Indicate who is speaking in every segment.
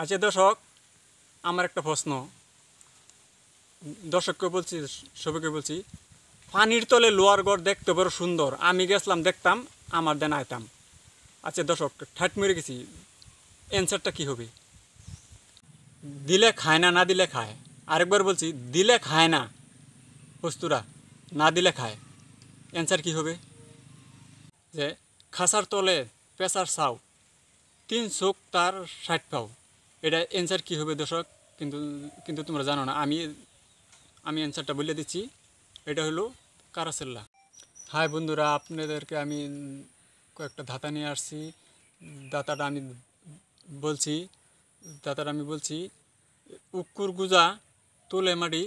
Speaker 1: আচ্ছা দর্শক আমার একটা প্রশ্ন দর্শককে বলছি সবাইকে বলছি পানির তলে লোয়ার গড় দেখতে বড় সুন্দর আমি গেছিলাম দেখতাম আমার দেন আইতাম আচ্ছা দর্শক ঠাট মেরে গেছি অ্যান্সারটা কী হবে দিলে খায় না না দিলে খায় আরেকবার বলছি দিলে খায় না বস্তুরা না দিলে খায় অ্যান্সার কী হবে যে খাসার তলে পেশার সাউ তিন চোখ তার ষাট পাও এটা অ্যান্সার কী হবে দর্শক কিন্তু কিন্তু তোমরা জানো না আমি আমি অ্যান্সারটা বলে দিচ্ছি এটা হলো কারাসেল্লা হাই বন্ধুরা আপনাদেরকে আমি কয়েকটা ধাতা নিয়ে আসছি দাতাটা আমি বলছি দাতাটা আমি বলছি উক্কুর গুজা তুলে মাটি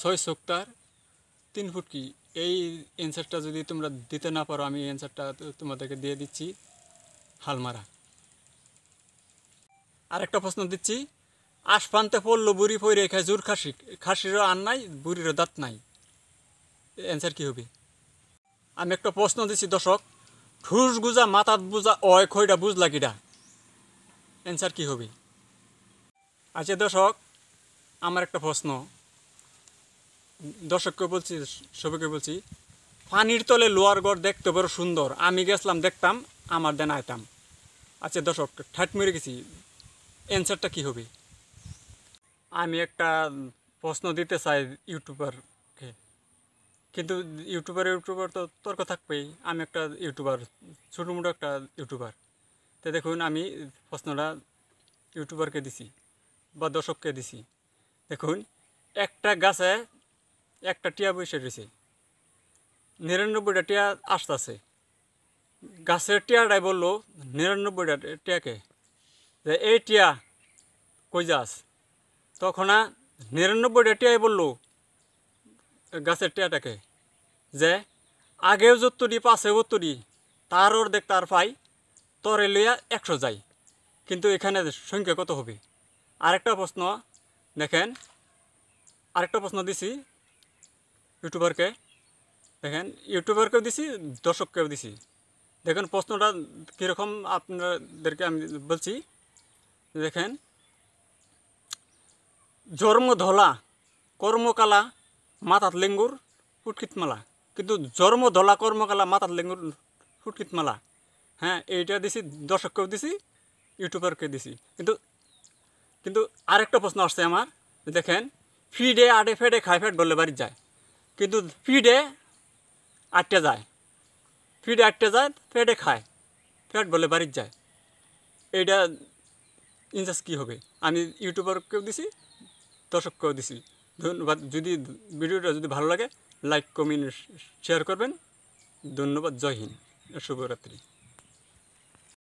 Speaker 1: ছয় সক্তার তিন ফুট কি এই অ্যান্সারটা যদি তোমরা দিতে না পারো আমি অ্যান্সারটা তোমাদেরকে দিয়ে দিচ্ছি হালমারা আরেকটা প্রশ্ন দিচ্ছি আশপান্তে পড়লো বুড়ি পড়ে খায় জোর খাসি খাসিরও আর নাই বুড়িরও দাঁত নাই অ্যান্সার কী হবে আমি একটা প্রশ্ন দিচ্ছি দর্শক ঠুস গুজা মাথাত বুজা অয় খয়টা বুঝলা ডা অ্যান্সার কী হবে আচ্ছা দর্শক আমার একটা প্রশ্ন দর্শককে বলছি সবাইকে বলছি পানির তলে লোয়ার গড় দেখতে বড় সুন্দর আমি গেছিলাম দেখতাম আমার দেন আইতাম আচ্ছা দর্শক ঠাট মেরে গেছি অ্যান্সারটা কী হবে আমি একটা প্রশ্ন দিতে চাই ইউটিউবারকে কিন্তু ইউটিউবার ইউটিউবার তো তর্ক থাকবেই আমি একটা ইউটিউবার ছোটোমোটো একটা ইউটিউবার তো দেখুন আমি প্রশ্নটা ইউটিউবারকে দিছি বা দর্শককে দিছি দেখুন একটা গাছে একটা টিয়া বসে রয়েছে নিরানব্বইটা টিয়া আছে গাছের টিয়াটাই বললো নিরানব্বইটা টিয়াকে যে এই টিয়া কই যাস তখন নিরানব্বইটা টিয়াই বললো গাছের টিয়াটাকে যে আগেও যত্তরি পাশেও উত্তরি তার দেখ তার পাই তরে লইয়া একশো যাই কিন্তু এখানে সংখ্যা কত হবে আরেকটা প্রশ্ন দেখেন আরেকটা প্রশ্ন দিছি ইউটিউবারকে দেখেন ইউটিউবারকেও দিছি দর্শককেও দিছি দেখেন প্রশ্নটা কীরকম আপনাদেরকে আমি বলছি দেখেন জন্ম ধলা কর্মকালা মাথাত লেঙ্গুর ফুটকিতমালা কিন্তু জর্ম ধলা কর্মকালা মাথাত লেঙ্গুর ফুটকিতমালা হ্যাঁ এইটা দিছি দর্শককেও দিছি ইউটিউবারকে দিছি কিন্তু কিন্তু আরেকটা প্রশ্ন আসছে আমার দেখেন ফিডে আডে ফেডে খাই ফেট গলে বাড়ি যায় কিন্তু ফিডে আটটে যায় ফিডে আটটে যায় ফেডে খায় ফ্যাট বলে বাড়ি যায় এইটা ইনচার্জ কী হবে আমি ইউটিউবারকেও দিছি দর্শককেও দিছি ধন্যবাদ যদি ভিডিওটা যদি ভালো লাগে লাইক কমেন্ট শেয়ার করবেন ধন্যবাদ জয় হিন্দ শুভরাত্রি